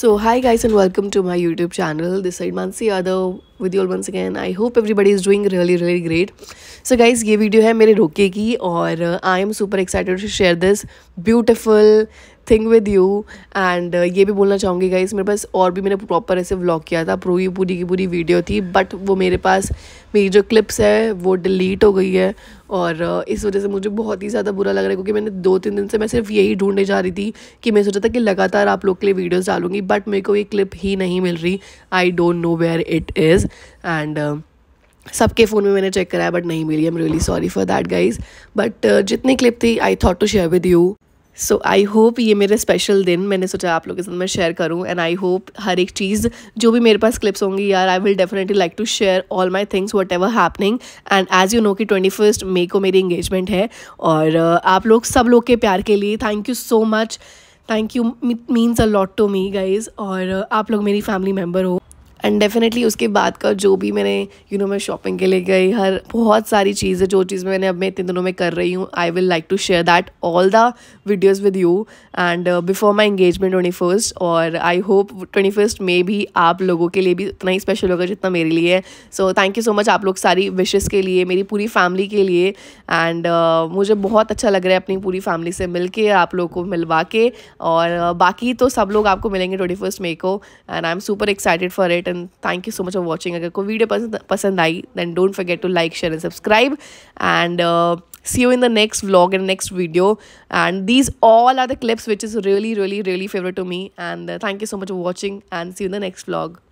so hi guys and welcome to my YouTube channel this side Mansi Yadav with your once again I hope everybody is doing really really great so guys ये video है मेरे रोके की और I am super excited to share this beautiful thing with you and ये भी बोलना चाहूँगी गाइज मेरे पास और भी मैंने प्रॉपर ऐसे व्लॉग किया था पूरी पूरी की पूरी वीडियो थी बट वो मेरे पास मेरी जो क्लिप्स है वो डिलीट हो गई है और इस वजह से मुझे बहुत ही ज़्यादा बुरा लग रहा है क्योंकि मैंने दो तीन दिन से मैं सिर्फ यही ढूंढने जा रही थी कि मैं सोचा था कि लगातार आप लोग के लिए वीडियोज़ डालूंगी बट मेरे को ये क्लिप ही नहीं मिल रही I don't know where it is and सबके फ़ोन में मैंने चेक कराया बट नहीं मिली am really sorry for that guys but जितनी क्लिप थी I thought to share with you so I hope ये मेरे स्पेशल दिन मैंने सोचा आप लोगों के साथ मैं शेयर करूँ एंड आई होप हर एक चीज़ जो भी मेरे पास क्लिप्स होंगी यार I will definitely like to share all my things whatever happening and as you know कि ट्वेंटी फर्स्ट मे को मेरी इंगेजमेंट है और uh, आप लोग सब लोग के प्यार के लिए thank you so much thank you means a lot to me guys और uh, आप लोग मेरी फैमिली मेम्बर हो एंड डेफिनेटली उसके बाद का जो भी मैंने यू you नो know, मैं शॉपिंग के लिए गई हर बहुत सारी चीज़ें जो चीज़ मैंने अब मैं इतने दिनों में कर रही हूँ I will like to share that all the videos with you and before my engagement twenty first और I hope twenty first May भी आप लोगों के लिए भी उतना ही स्पेशल होगा जितना मेरे लिए है so thank you so much आप लोग सारी विशेज़ के लिए मेरी पूरी फैमिली के लिए एंड uh, मुझे बहुत अच्छा लग रहा है अपनी पूरी फैमिली से मिल के आप लोगों को मिलवा के और uh, बाकी तो सब लोग आपको मिलेंगे ट्वेंटी फर्स्ट मे को and I am super excited for it and thank you so much for watching If कोई video पसंद पसंद then don't forget to like share and subscribe and uh, see you in the next vlog and next video and these all are the clips which is really really really favorite to me and uh, thank you so much for watching and see you in the next vlog